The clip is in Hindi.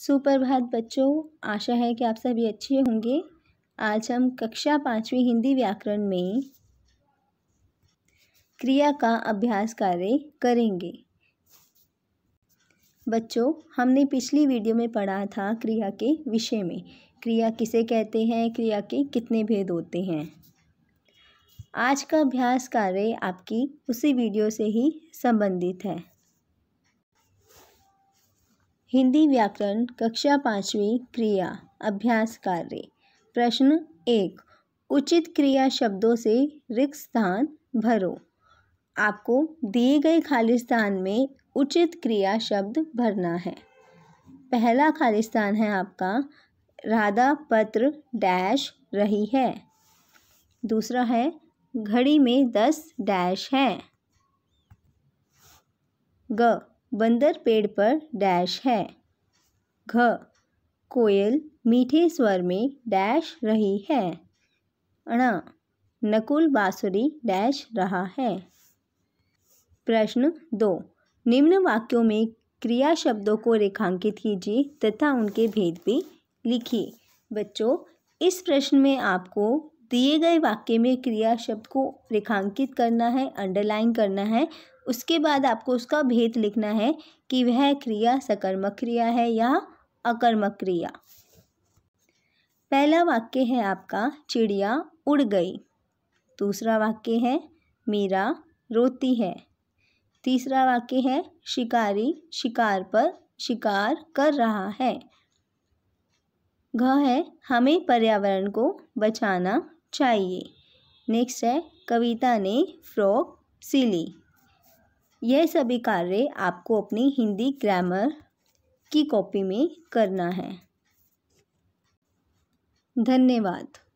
सुप्रभात बच्चों आशा है कि आप सभी अच्छे होंगे आज हम कक्षा पाँचवीं हिंदी व्याकरण में क्रिया का अभ्यास कार्य करेंगे बच्चों हमने पिछली वीडियो में पढ़ा था क्रिया के विषय में क्रिया किसे कहते हैं क्रिया के कितने भेद होते हैं आज का अभ्यास कार्य आपकी उसी वीडियो से ही संबंधित है हिंदी व्याकरण कक्षा पाँचवीं क्रिया अभ्यास कार्य प्रश्न एक उचित क्रिया शब्दों से रिक्त स्थान भरो आपको दिए गए खाली स्थान में उचित क्रिया शब्द भरना है पहला खाली स्थान है आपका राधा पत्र डैश रही है दूसरा है घड़ी में दस डैश है ग बंदर पेड़ पर डैश है घ कोयल मीठे स्वर में डैश रही है अण नकुल बांसुरी डैश रहा है प्रश्न दो निम्न वाक्यों में क्रिया शब्दों को रेखांकित कीजिए तथा उनके भेद भी लिखिए बच्चों इस प्रश्न में आपको दिए गए वाक्य में क्रिया शब्द को रेखांकित करना है अंडरलाइन करना है उसके बाद आपको उसका भेद लिखना है कि वह क्रिया सकर्मक क्रिया है या अकर्मक क्रिया पहला वाक्य है आपका चिड़िया उड़ गई दूसरा वाक्य है मीरा रोती है तीसरा वाक्य है शिकारी शिकार पर शिकार कर रहा है घ है हमें पर्यावरण को बचाना चाहिए नेक्स्ट है कविता ने फ्रॉक सिली यह सभी कार्य आपको अपनी हिंदी ग्रामर की कॉपी में करना है धन्यवाद